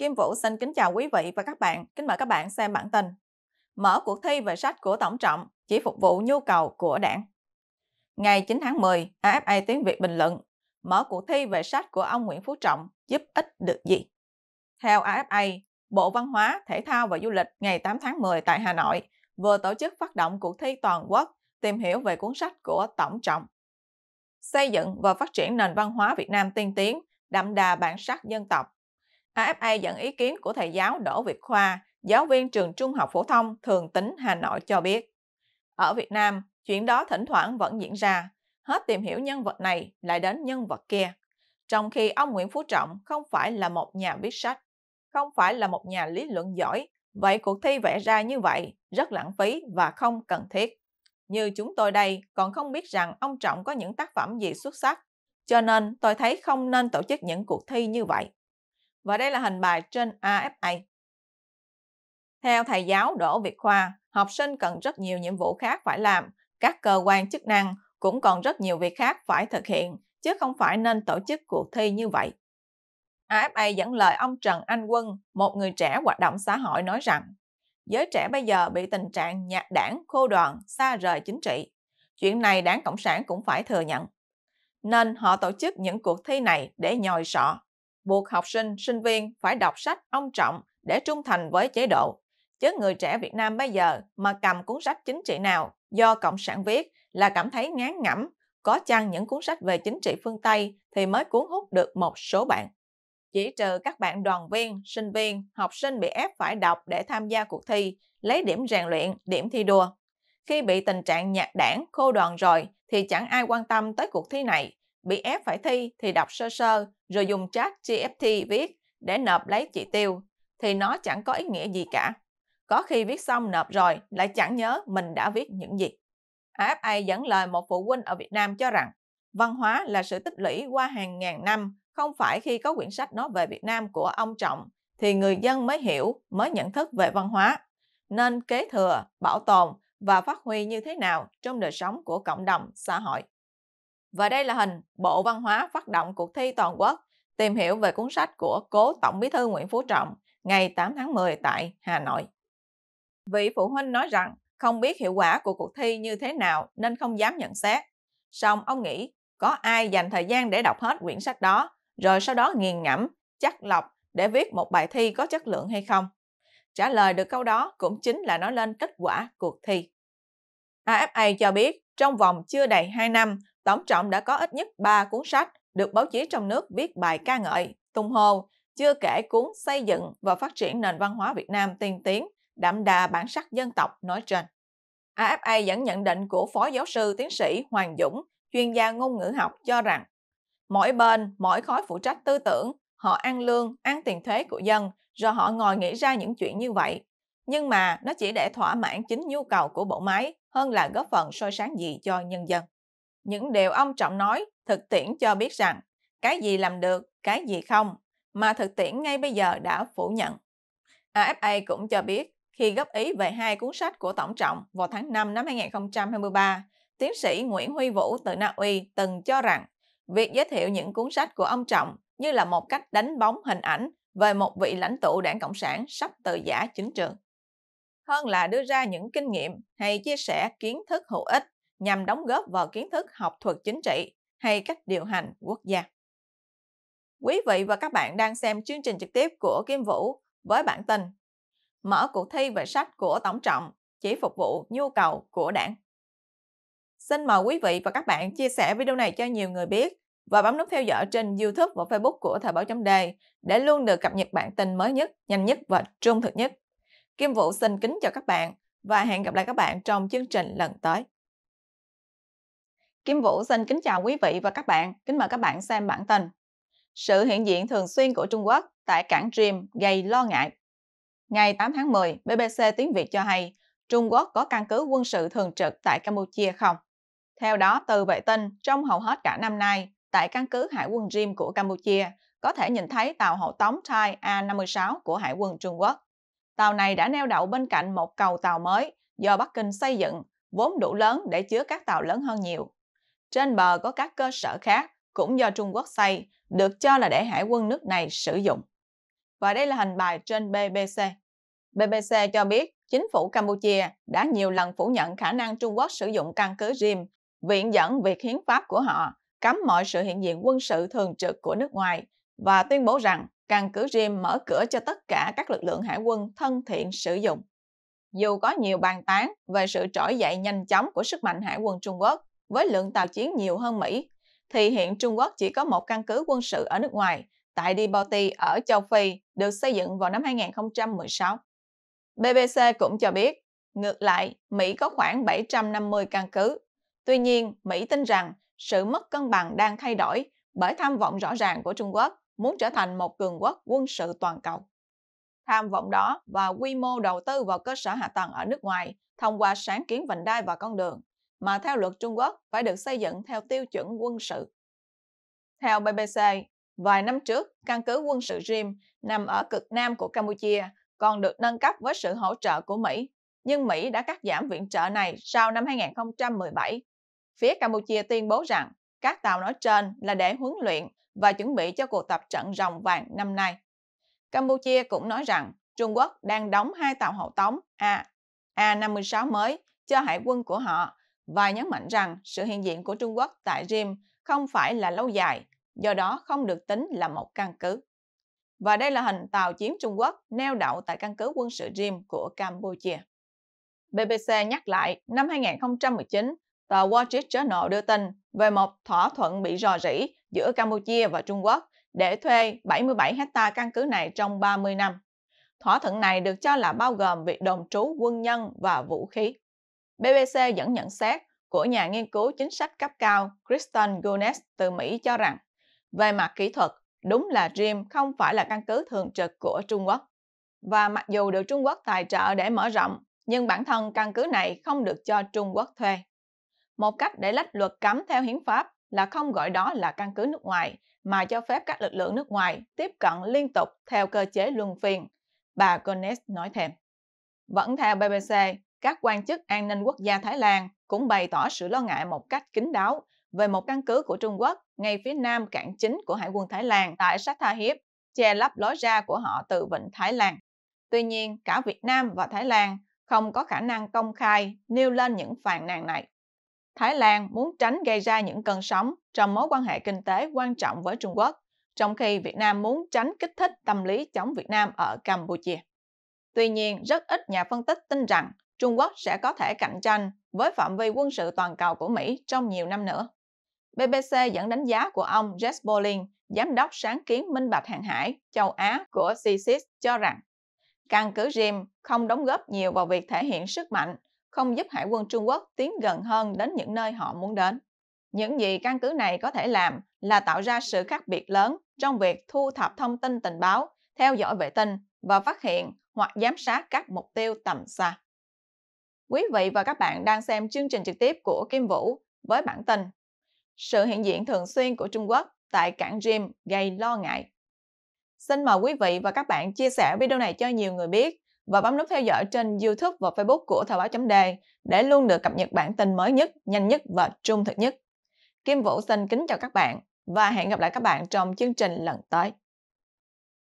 Kim Vũ xin kính chào quý vị và các bạn. Kính mời các bạn xem bản tin. Mở cuộc thi về sách của Tổng Trọng chỉ phục vụ nhu cầu của đảng. Ngày 9 tháng 10, AFA Tiếng Việt bình luận mở cuộc thi về sách của ông Nguyễn Phú Trọng giúp ích được gì? Theo AFA, Bộ Văn hóa, Thể thao và Du lịch ngày 8 tháng 10 tại Hà Nội vừa tổ chức phát động cuộc thi toàn quốc tìm hiểu về cuốn sách của Tổng Trọng. Xây dựng và phát triển nền văn hóa Việt Nam tiên tiến, đậm đà bản sắc dân tộc, AFA dẫn ý kiến của thầy giáo Đỗ Việt Khoa, giáo viên trường trung học phổ thông Thường Tính Hà Nội cho biết. Ở Việt Nam, chuyện đó thỉnh thoảng vẫn diễn ra, hết tìm hiểu nhân vật này lại đến nhân vật kia. Trong khi ông Nguyễn Phú Trọng không phải là một nhà viết sách, không phải là một nhà lý luận giỏi, vậy cuộc thi vẽ ra như vậy rất lãng phí và không cần thiết. Như chúng tôi đây còn không biết rằng ông Trọng có những tác phẩm gì xuất sắc, cho nên tôi thấy không nên tổ chức những cuộc thi như vậy và đây là hình bài trên AFA. Theo thầy giáo Đỗ Việt Khoa, học sinh cần rất nhiều nhiệm vụ khác phải làm, các cơ quan chức năng cũng còn rất nhiều việc khác phải thực hiện, chứ không phải nên tổ chức cuộc thi như vậy. AFA dẫn lời ông Trần Anh Quân, một người trẻ hoạt động xã hội nói rằng, giới trẻ bây giờ bị tình trạng nhạt đảng, khô đoàn, xa rời chính trị. Chuyện này đảng Cộng sản cũng phải thừa nhận. Nên họ tổ chức những cuộc thi này để nhòi sọ, buộc học sinh, sinh viên phải đọc sách ông trọng để trung thành với chế độ. Chứ người trẻ Việt Nam bây giờ mà cầm cuốn sách chính trị nào do Cộng sản viết là cảm thấy ngán ngẩm, có chăng những cuốn sách về chính trị phương Tây thì mới cuốn hút được một số bạn. Chỉ trừ các bạn đoàn viên, sinh viên, học sinh bị ép phải đọc để tham gia cuộc thi, lấy điểm rèn luyện, điểm thi đua. Khi bị tình trạng nhạt đảng, khô đoàn rồi thì chẳng ai quan tâm tới cuộc thi này, bị ép phải thi thì đọc sơ sơ rồi dùng chat GPT viết để nộp lấy chỉ tiêu thì nó chẳng có ý nghĩa gì cả. Có khi viết xong nộp rồi lại chẳng nhớ mình đã viết những gì. AFA dẫn lời một phụ huynh ở Việt Nam cho rằng văn hóa là sự tích lũy qua hàng ngàn năm, không phải khi có quyển sách nói về Việt Nam của ông Trọng thì người dân mới hiểu, mới nhận thức về văn hóa. Nên kế thừa, bảo tồn và phát huy như thế nào trong đời sống của cộng đồng, xã hội. Và đây là hình Bộ Văn hóa phát động cuộc thi toàn quốc tìm hiểu về cuốn sách của cố Tổng Bí thư Nguyễn Phú Trọng ngày 8 tháng 10 tại Hà Nội. Vị phụ huynh nói rằng không biết hiệu quả của cuộc thi như thế nào nên không dám nhận xét. Song ông nghĩ có ai dành thời gian để đọc hết quyển sách đó rồi sau đó nghiền ngẫm, chắc lọc để viết một bài thi có chất lượng hay không? Trả lời được câu đó cũng chính là nói lên kết quả cuộc thi. AFA cho biết trong vòng chưa đầy 2 năm, tổng trọng đã có ít nhất 3 cuốn sách được báo chí trong nước viết bài ca ngợi, tung hô, chưa kể cuốn xây dựng và phát triển nền văn hóa Việt Nam tiên tiến, đậm đà bản sắc dân tộc nói trên. AFA dẫn nhận định của Phó Giáo sư Tiến sĩ Hoàng Dũng, chuyên gia ngôn ngữ học cho rằng mỗi bên, mỗi khối phụ trách tư tưởng, họ ăn lương, ăn tiền thuế của dân, rồi họ ngồi nghĩ ra những chuyện như vậy. Nhưng mà nó chỉ để thỏa mãn chính nhu cầu của bộ máy hơn là góp phần soi sáng gì cho nhân dân. Những điều ông Trọng nói thực tiễn cho biết rằng cái gì làm được, cái gì không, mà thực tiễn ngay bây giờ đã phủ nhận. AFA cũng cho biết khi góp ý về hai cuốn sách của Tổng Trọng vào tháng 5 năm 2023, tiến sĩ Nguyễn Huy Vũ từ Na Uy từng cho rằng việc giới thiệu những cuốn sách của ông Trọng như là một cách đánh bóng hình ảnh về một vị lãnh tụ đảng Cộng sản sắp từ giả chính trường. Hơn là đưa ra những kinh nghiệm hay chia sẻ kiến thức hữu ích nhằm đóng góp vào kiến thức học thuật chính trị hay cách điều hành quốc gia. Quý vị và các bạn đang xem chương trình trực tiếp của Kim Vũ với bản tin Mở cuộc thi về sách của Tổng trọng chỉ phục vụ nhu cầu của đảng. Xin mời quý vị và các bạn chia sẻ video này cho nhiều người biết và bấm nút theo dõi trên YouTube và Facebook của Thời báo chấm đề để luôn được cập nhật bản tin mới nhất, nhanh nhất và trung thực nhất. Kim Vũ xin kính chào các bạn và hẹn gặp lại các bạn trong chương trình lần tới. Kim Vũ xin kính chào quý vị và các bạn, kính mời các bạn xem bản tin. Sự hiện diện thường xuyên của Trung Quốc tại cảng Dream gây lo ngại. Ngày 8 tháng 10, BBC tiếng Việt cho hay Trung Quốc có căn cứ quân sự thường trực tại Campuchia không? Theo đó, từ vệ tinh, trong hầu hết cả năm nay, tại căn cứ hải quân Dream của Campuchia, có thể nhìn thấy tàu hộ tống Thai A-56 của Hải quân Trung Quốc. Tàu này đã neo đậu bên cạnh một cầu tàu mới do Bắc Kinh xây dựng, vốn đủ lớn để chứa các tàu lớn hơn nhiều trên bờ có các cơ sở khác cũng do Trung Quốc xây, được cho là để hải quân nước này sử dụng. Và đây là hình bài trên BBC. BBC cho biết chính phủ Campuchia đã nhiều lần phủ nhận khả năng Trung Quốc sử dụng căn cứ Jim, viện dẫn việc hiến pháp của họ, cấm mọi sự hiện diện quân sự thường trực của nước ngoài và tuyên bố rằng căn cứ Jim mở cửa cho tất cả các lực lượng hải quân thân thiện sử dụng. Dù có nhiều bàn tán về sự trỗi dậy nhanh chóng của sức mạnh hải quân Trung Quốc, với lượng tàu chiến nhiều hơn Mỹ, thì hiện Trung Quốc chỉ có một căn cứ quân sự ở nước ngoài, tại Djibouti ở châu Phi, được xây dựng vào năm 2016. BBC cũng cho biết, ngược lại, Mỹ có khoảng 750 căn cứ. Tuy nhiên, Mỹ tin rằng sự mất cân bằng đang thay đổi bởi tham vọng rõ ràng của Trung Quốc muốn trở thành một cường quốc quân sự toàn cầu. Tham vọng đó và quy mô đầu tư vào cơ sở hạ tầng ở nước ngoài thông qua sáng kiến vành đai và con đường mà theo luật Trung Quốc phải được xây dựng theo tiêu chuẩn quân sự. Theo BBC, vài năm trước, căn cứ quân sự Jim nằm ở cực nam của Campuchia còn được nâng cấp với sự hỗ trợ của Mỹ, nhưng Mỹ đã cắt giảm viện trợ này sau năm 2017. Phía Campuchia tuyên bố rằng các tàu nói trên là để huấn luyện và chuẩn bị cho cuộc tập trận rồng vàng năm nay. Campuchia cũng nói rằng Trung Quốc đang đóng hai tàu hậu tống A, A-56 mới cho hải quân của họ và nhấn mạnh rằng sự hiện diện của Trung Quốc tại Rim không phải là lâu dài, do đó không được tính là một căn cứ. Và đây là hình tàu chiến Trung Quốc neo đậu tại căn cứ quân sự Rim của Campuchia. BBC nhắc lại, năm 2019, tờ Wall Street Journal đưa tin về một thỏa thuận bị rò rỉ giữa Campuchia và Trung Quốc để thuê 77 hecta căn cứ này trong 30 năm. Thỏa thuận này được cho là bao gồm việc đồn trú quân nhân và vũ khí. BBC dẫn nhận xét của nhà nghiên cứu chính sách cấp cao Kristen Gunes từ Mỹ cho rằng, về mặt kỹ thuật, đúng là Dream không phải là căn cứ thường trực của Trung Quốc. Và mặc dù được Trung Quốc tài trợ để mở rộng, nhưng bản thân căn cứ này không được cho Trung Quốc thuê. Một cách để lách luật cấm theo hiến pháp là không gọi đó là căn cứ nước ngoài, mà cho phép các lực lượng nước ngoài tiếp cận liên tục theo cơ chế luân phiên, bà Gunes nói thêm. Vẫn theo BBC, các quan chức an ninh quốc gia Thái Lan cũng bày tỏ sự lo ngại một cách kín đáo về một căn cứ của Trung Quốc ngay phía nam cảng chính của Hải quân Thái Lan tại Sattahip, che lấp lối ra của họ từ vịnh Thái Lan. Tuy nhiên, cả Việt Nam và Thái Lan không có khả năng công khai nêu lên những phàn nàn này. Thái Lan muốn tránh gây ra những cơn sóng trong mối quan hệ kinh tế quan trọng với Trung Quốc, trong khi Việt Nam muốn tránh kích thích tâm lý chống Việt Nam ở Campuchia. Tuy nhiên, rất ít nhà phân tích tin rằng Trung Quốc sẽ có thể cạnh tranh với phạm vi quân sự toàn cầu của Mỹ trong nhiều năm nữa. BBC dẫn đánh giá của ông Jess Bolin, giám đốc sáng kiến minh bạch hàng hải châu Á của CSIS cho rằng căn cứ RIM không đóng góp nhiều vào việc thể hiện sức mạnh, không giúp hải quân Trung Quốc tiến gần hơn đến những nơi họ muốn đến. Những gì căn cứ này có thể làm là tạo ra sự khác biệt lớn trong việc thu thập thông tin tình báo, theo dõi vệ tinh và phát hiện hoặc giám sát các mục tiêu tầm xa. Quý vị và các bạn đang xem chương trình trực tiếp của Kim Vũ với bản tin Sự hiện diện thường xuyên của Trung Quốc tại cảng Jim gây lo ngại. Xin mời quý vị và các bạn chia sẻ video này cho nhiều người biết và bấm nút theo dõi trên YouTube và Facebook của Thời báo chấm đề để luôn được cập nhật bản tin mới nhất, nhanh nhất và trung thực nhất. Kim Vũ xin kính chào các bạn và hẹn gặp lại các bạn trong chương trình lần tới.